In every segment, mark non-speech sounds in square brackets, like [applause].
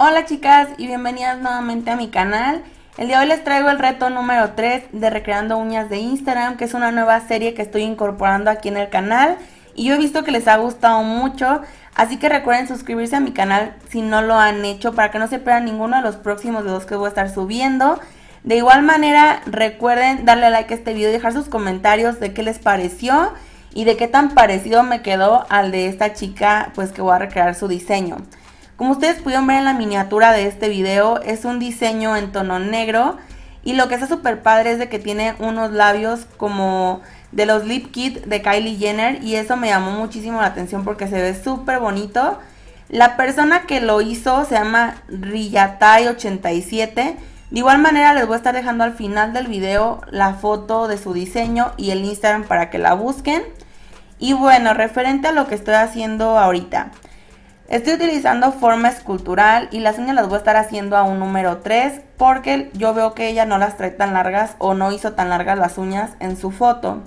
Hola chicas y bienvenidas nuevamente a mi canal. El día de hoy les traigo el reto número 3 de Recreando Uñas de Instagram, que es una nueva serie que estoy incorporando aquí en el canal. Y yo he visto que les ha gustado mucho, así que recuerden suscribirse a mi canal si no lo han hecho para que no se pierdan ninguno de los próximos videos que voy a estar subiendo. De igual manera, recuerden darle like a este video y dejar sus comentarios de qué les pareció y de qué tan parecido me quedó al de esta chica pues que voy a recrear su diseño. Como ustedes pudieron ver en la miniatura de este video, es un diseño en tono negro y lo que está súper padre es de que tiene unos labios como de los lip kit de Kylie Jenner y eso me llamó muchísimo la atención porque se ve súper bonito. La persona que lo hizo se llama Riyatai87. De igual manera les voy a estar dejando al final del video la foto de su diseño y el Instagram para que la busquen. Y bueno, referente a lo que estoy haciendo ahorita. Estoy utilizando forma escultural y las uñas las voy a estar haciendo a un número 3 porque yo veo que ella no las trae tan largas o no hizo tan largas las uñas en su foto.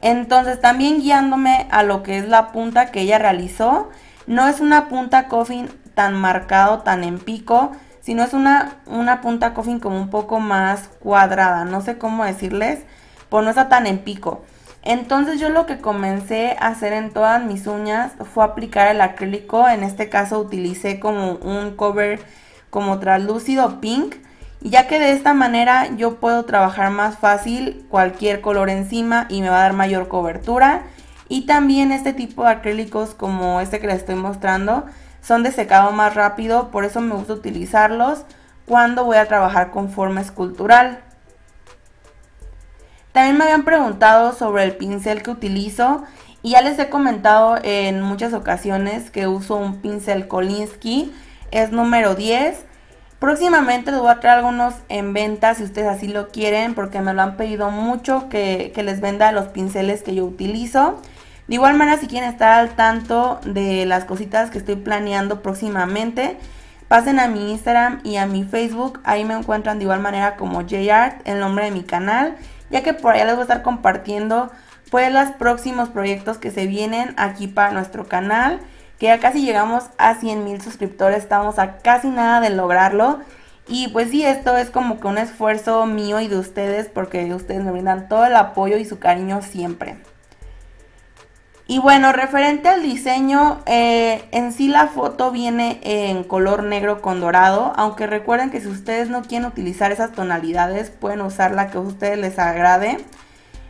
Entonces también guiándome a lo que es la punta que ella realizó, no es una punta coffin tan marcado, tan en pico, sino es una, una punta coffin como un poco más cuadrada, no sé cómo decirles, pues no está tan en pico. Entonces yo lo que comencé a hacer en todas mis uñas fue aplicar el acrílico. En este caso utilicé como un cover como translúcido pink. Ya que de esta manera yo puedo trabajar más fácil cualquier color encima y me va a dar mayor cobertura. Y también este tipo de acrílicos como este que les estoy mostrando son de secado más rápido, por eso me gusta utilizarlos cuando voy a trabajar con forma escultural. También me habían preguntado sobre el pincel que utilizo y ya les he comentado en muchas ocasiones que uso un pincel Kolinsky, es número 10. Próximamente les voy a traer algunos en venta si ustedes así lo quieren porque me lo han pedido mucho que, les venda los pinceles que yo utilizo. De igual manera si quieren estar al tanto de las cositas que estoy planeando próximamente, pasen a mi Instagram y a mi Facebook, ahí me encuentran de igual manera como JArt, el nombre de mi canal ya que por allá les voy a estar compartiendo pues los próximos proyectos que se vienen aquí para nuestro canal, que ya casi llegamos a 100 mil suscriptores, estamos a casi nada de lograrlo. Y pues sí, esto es como que un esfuerzo mío y de ustedes, porque ustedes me brindan todo el apoyo y su cariño siempre. Y bueno, referente al diseño, eh, en sí la foto viene en color negro con dorado, aunque recuerden que si ustedes no quieren utilizar esas tonalidades, pueden usar la que a ustedes les agrade.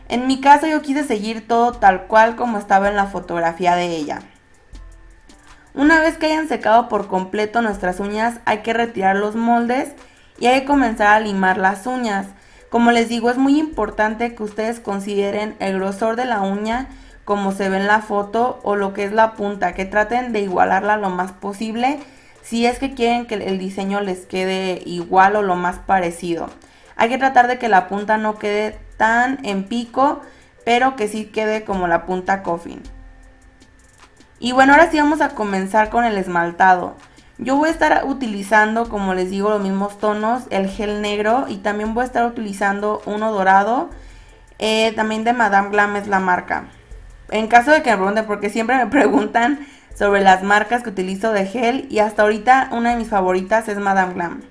En mi caso yo quise seguir todo tal cual como estaba en la fotografía de ella. Una vez que hayan secado por completo nuestras uñas, hay que retirar los moldes y hay que comenzar a limar las uñas. Como les digo, es muy importante que ustedes consideren el grosor de la uña como se ve en la foto o lo que es la punta, que traten de igualarla lo más posible si es que quieren que el diseño les quede igual o lo más parecido. Hay que tratar de que la punta no quede tan en pico, pero que sí quede como la punta coffin. Y bueno, ahora sí vamos a comenzar con el esmaltado. Yo voy a estar utilizando, como les digo, los mismos tonos, el gel negro y también voy a estar utilizando uno dorado. Eh, también de Madame Glam es la marca. En caso de que me pregunten, porque siempre me [laughs] preguntan sobre las marcas que utilizo de gel y hasta ahorita una de mis favoritas es Madame Glam.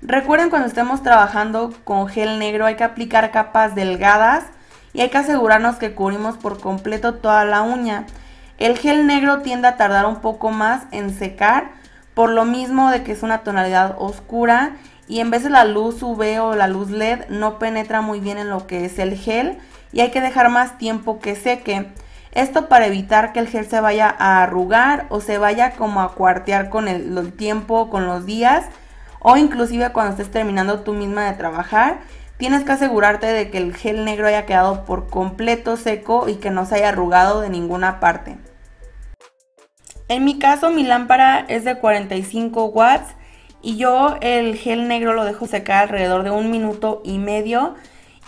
Recuerden cuando estemos trabajando con gel negro hay que aplicar capas delgadas y hay que asegurarnos que cubrimos por completo toda la uña. El gel negro tiende a tardar un poco más en secar por lo mismo de que es una tonalidad oscura y en vez de la luz UV o la luz LED no penetra muy bien en lo que es el gel y hay que dejar más tiempo que seque. Esto para evitar que el gel se vaya a arrugar o se vaya como a cuartear con el, el tiempo, con los días o inclusive cuando estés terminando tú misma de trabajar. Tienes que asegurarte de que el gel negro haya quedado por completo seco y que no se haya arrugado de ninguna parte. En mi caso mi lámpara es de 45 watts y yo el gel negro lo dejo secar alrededor de un minuto y medio.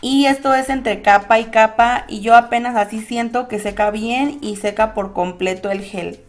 Y esto es entre capa y capa y yo apenas así siento que seca bien y seca por completo el gel.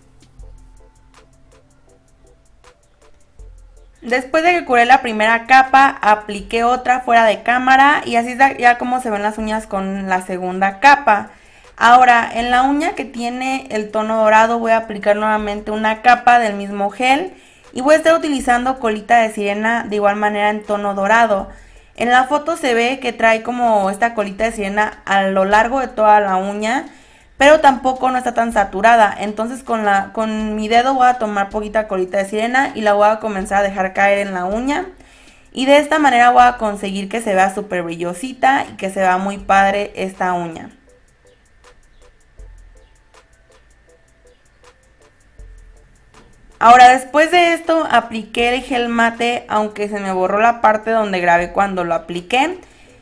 Después de que curé la primera capa, apliqué otra fuera de cámara y así ya como se ven las uñas con la segunda capa. Ahora, en la uña que tiene el tono dorado voy a aplicar nuevamente una capa del mismo gel y voy a estar utilizando colita de sirena de igual manera en tono dorado. En la foto se ve que trae como esta colita de sirena a lo largo de toda la uña, pero tampoco no está tan saturada. Entonces con, la, con mi dedo voy a tomar poquita colita de sirena y la voy a comenzar a dejar caer en la uña. Y de esta manera voy a conseguir que se vea súper brillosita y que se vea muy padre esta uña. Ahora, después de esto, apliqué el gel mate, aunque se me borró la parte donde grabé cuando lo apliqué.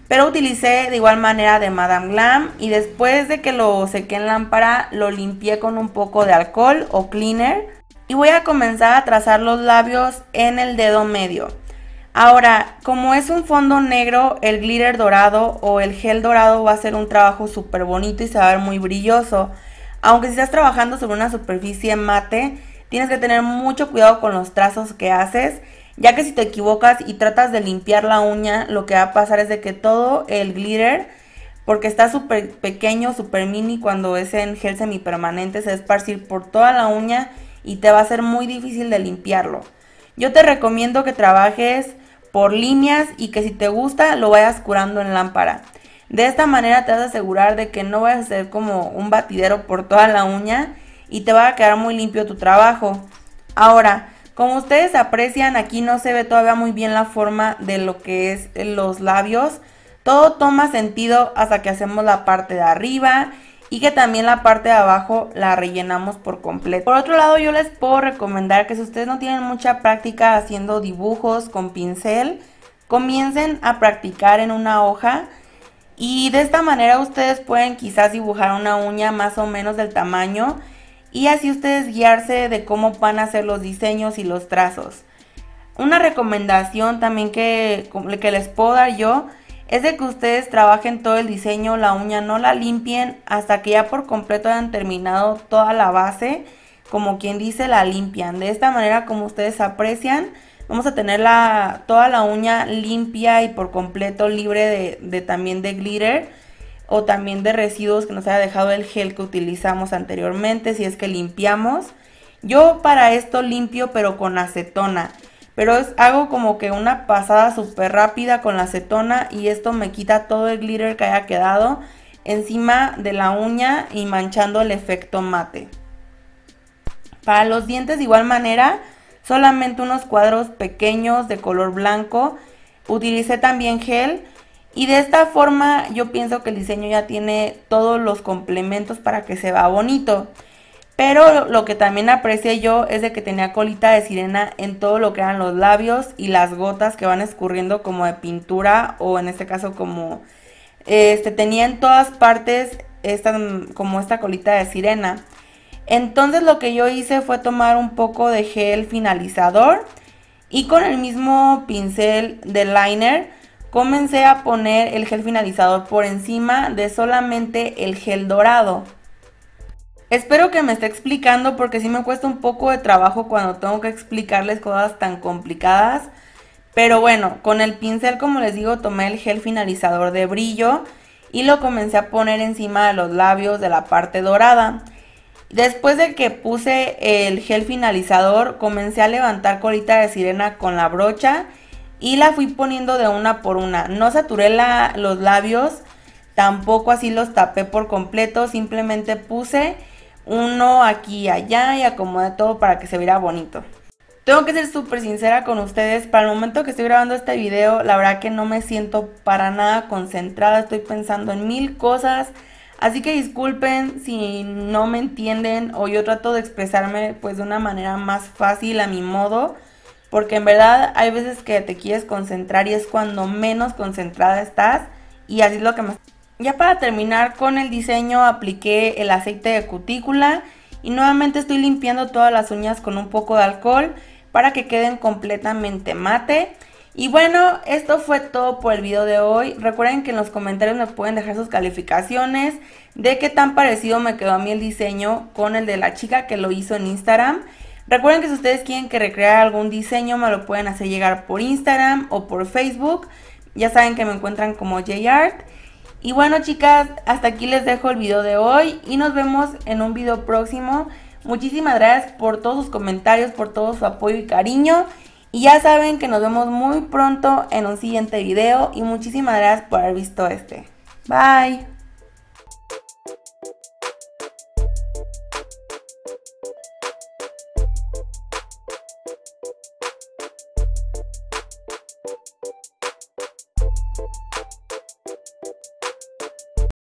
Pero utilicé de igual manera de Madame Glam y después de que lo sequé en lámpara, lo limpié con un poco de alcohol o cleaner. Y voy a comenzar a trazar los labios en el dedo medio. Ahora, como es un fondo negro, el glitter dorado o el gel dorado va a ser un trabajo súper bonito y se va a ver muy brilloso. Aunque si estás trabajando sobre una superficie mate, tienes que tener mucho cuidado con los trazos que haces, ya que si te equivocas y tratas de limpiar la uña, lo que va a pasar es de que todo el glitter, porque está súper pequeño, súper mini cuando es en gel semipermanente, se va a esparcir por toda la uña y te va a ser muy difícil de limpiarlo. Yo te recomiendo que trabajes por líneas y que si te gusta lo vayas curando en lámpara. De esta manera te vas a asegurar de que no vayas a hacer como un batidero por toda la uña y te va a quedar muy limpio tu trabajo. Ahora, como ustedes aprecian, aquí no se ve todavía muy bien la forma de lo que es los labios. Todo toma sentido hasta que hacemos la parte de arriba y que también la parte de abajo la rellenamos por completo. Por otro lado, yo les puedo recomendar que si ustedes no tienen mucha práctica haciendo dibujos con pincel, comiencen a practicar en una hoja y de esta manera ustedes pueden quizás dibujar una uña más o menos del tamaño y así ustedes guiarse de cómo van a hacer los diseños y los trazos. Una recomendación también que, que les puedo dar yo es de que ustedes trabajen todo el diseño, la uña no la limpien hasta que ya por completo hayan terminado toda la base, como quien dice, la limpian. De esta manera, como ustedes aprecian, vamos a tener la, toda la uña limpia y por completo libre de, de también de glitter o también de residuos que nos haya dejado el gel que utilizamos anteriormente, si es que limpiamos. Yo para esto limpio pero con acetona, pero es, hago como que una pasada súper rápida con la acetona y esto me quita todo el glitter que haya quedado encima de la uña y manchando el efecto mate. Para los dientes de igual manera, solamente unos cuadros pequeños de color blanco. Utilicé también gel, y de esta forma yo pienso que el diseño ya tiene todos los complementos para que se vea bonito. Pero lo que también aprecié yo es de que tenía colita de sirena en todo lo que eran los labios y las gotas que van escurriendo como de pintura o en este caso como este tenía en todas partes como esta colita de sirena. Entonces lo que yo hice fue tomar un poco de gel finalizador y con el mismo pincel de liner Comencé a poner el gel finalizador por encima de solamente el gel dorado. Espero que me esté explicando porque sí me cuesta un poco de trabajo cuando tengo que explicarles cosas tan complicadas. Pero bueno, con el pincel como les digo tomé el gel finalizador de brillo y lo comencé a poner encima de los labios de la parte dorada. Después de que puse el gel finalizador comencé a levantar colita de sirena con la brocha y la fui poniendo de una por una. No saturé los labios, tampoco así los tapé por completo, simplemente puse uno aquí y allá y acomodé todo para que se viera bonito. Tengo que ser súper sincera con ustedes, para el momento que estoy grabando este video, la verdad que no me siento para nada concentrada, estoy pensando en mil cosas, así que disculpen si no me entienden o yo trato de expresarme pues de una manera más fácil a mi modo, porque en verdad hay veces que te quieres concentrar y es cuando menos concentrada estás y así es lo que más... Ya para terminar con el diseño apliqué el aceite de cutícula y nuevamente estoy limpiando todas las uñas con un poco de alcohol para que queden completamente mate. Y bueno, esto fue todo por el video de hoy. Recuerden que en los comentarios me pueden dejar sus calificaciones de qué tan parecido me quedó a mí el diseño con el de la chica que lo hizo en Instagram. Recuerden que si ustedes quieren que recrear algún diseño, me lo pueden hacer llegar por Instagram o por Facebook. Ya saben que me encuentran como JArt. Y bueno chicas, hasta aquí les dejo el video de hoy y nos vemos en un video próximo. Muchísimas gracias por todos sus comentarios, por todo su apoyo y cariño. Y ya saben que nos vemos muy pronto en un siguiente video y muchísimas gracias por haber visto este. Bye.